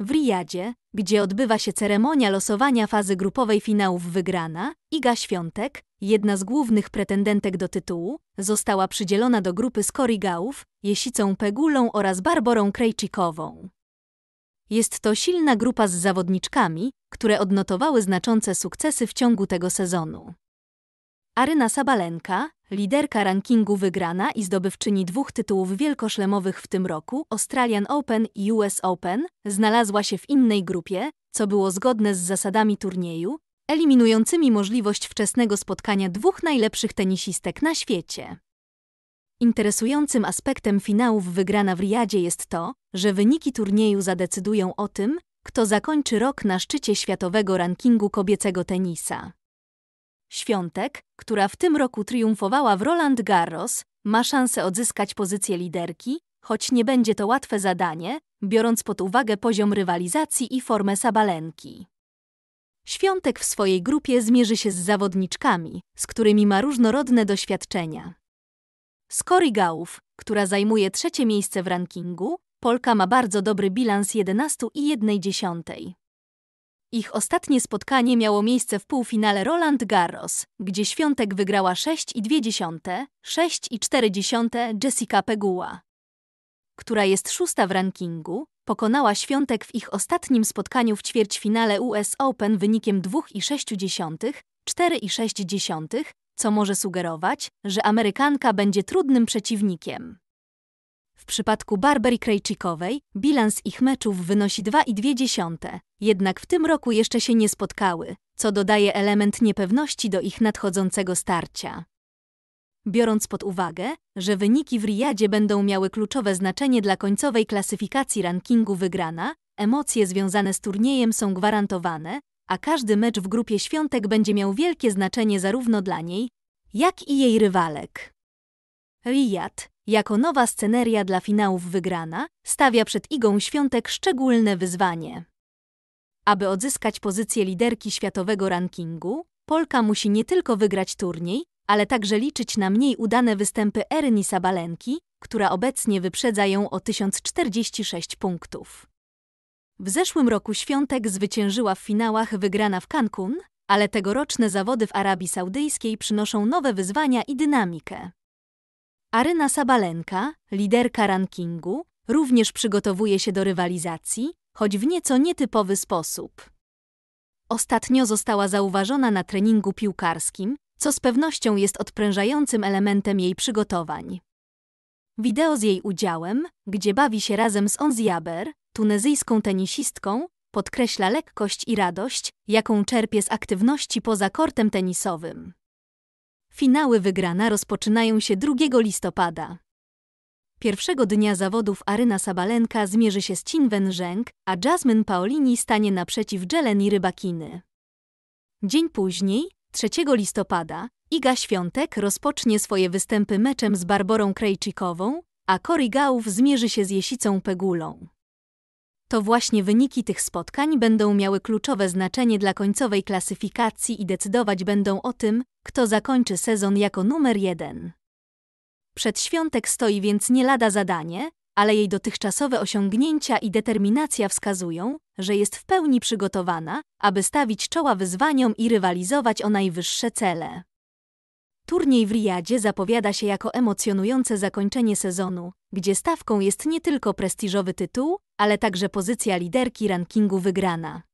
W Riyadzie, gdzie odbywa się ceremonia losowania fazy grupowej finałów wygrana, Iga Świątek, jedna z głównych pretendentek do tytułu, została przydzielona do grupy z Korigałów, Jesicą Pegulą oraz Barborą Krejcikową. Jest to silna grupa z zawodniczkami, które odnotowały znaczące sukcesy w ciągu tego sezonu. Aryna Sabalenka, liderka rankingu wygrana i zdobywczyni dwóch tytułów wielkoszlemowych w tym roku, Australian Open i US Open, znalazła się w innej grupie, co było zgodne z zasadami turnieju, eliminującymi możliwość wczesnego spotkania dwóch najlepszych tenisistek na świecie. Interesującym aspektem finałów wygrana w Riadzie jest to, że wyniki turnieju zadecydują o tym, kto zakończy rok na szczycie światowego rankingu kobiecego tenisa. Świątek, która w tym roku triumfowała w Roland Garros, ma szansę odzyskać pozycję liderki, choć nie będzie to łatwe zadanie, biorąc pod uwagę poziom rywalizacji i formę Sabalenki. Świątek w swojej grupie zmierzy się z zawodniczkami, z którymi ma różnorodne doświadczenia. Z Korygałów, która zajmuje trzecie miejsce w rankingu, Polka ma bardzo dobry bilans 11 i 1 dziesiątej. Ich ostatnie spotkanie miało miejsce w półfinale Roland Garros, gdzie Świątek wygrała 6,2, 6,4 Jessica Pegula, która jest szósta w rankingu, pokonała Świątek w ich ostatnim spotkaniu w ćwierćfinale US Open wynikiem 2,6, 4,6, co może sugerować, że Amerykanka będzie trudnym przeciwnikiem. W przypadku Barbary Krejcikowej bilans ich meczów wynosi 2,2, jednak w tym roku jeszcze się nie spotkały, co dodaje element niepewności do ich nadchodzącego starcia. Biorąc pod uwagę, że wyniki w Riyadzie będą miały kluczowe znaczenie dla końcowej klasyfikacji rankingu wygrana, emocje związane z turniejem są gwarantowane, a każdy mecz w grupie świątek będzie miał wielkie znaczenie zarówno dla niej, jak i jej rywalek. Riyad, jako nowa sceneria dla finałów wygrana, stawia przed Igą świątek szczególne wyzwanie. Aby odzyskać pozycję liderki światowego rankingu, Polka musi nie tylko wygrać turniej, ale także liczyć na mniej udane występy Eryni Sabalenki, która obecnie wyprzedza ją o 1046 punktów. W zeszłym roku Świątek zwyciężyła w finałach wygrana w Cancun, ale tegoroczne zawody w Arabii Saudyjskiej przynoszą nowe wyzwania i dynamikę. Aryna Sabalenka, liderka rankingu, również przygotowuje się do rywalizacji, choć w nieco nietypowy sposób. Ostatnio została zauważona na treningu piłkarskim, co z pewnością jest odprężającym elementem jej przygotowań. Wideo z jej udziałem, gdzie bawi się razem z Onziaber, tunezyjską tenisistką, podkreśla lekkość i radość, jaką czerpie z aktywności poza kortem tenisowym. Finały wygrana rozpoczynają się 2 listopada. Pierwszego dnia zawodów Aryna Sabalenka zmierzy się z Chin a Jasmine Paolini stanie naprzeciw Jeleni Rybakiny. Dzień później, 3 listopada, Iga Świątek rozpocznie swoje występy meczem z Barborą Krejcikową, a Cory Gałów zmierzy się z Jesicą Pegulą. To właśnie wyniki tych spotkań będą miały kluczowe znaczenie dla końcowej klasyfikacji i decydować będą o tym, kto zakończy sezon jako numer jeden. Przed Świątek stoi więc nie lada zadanie, ale jej dotychczasowe osiągnięcia i determinacja wskazują, że jest w pełni przygotowana, aby stawić czoła wyzwaniom i rywalizować o najwyższe cele. Turniej w Riyadzie zapowiada się jako emocjonujące zakończenie sezonu, gdzie stawką jest nie tylko prestiżowy tytuł, ale także pozycja liderki rankingu wygrana.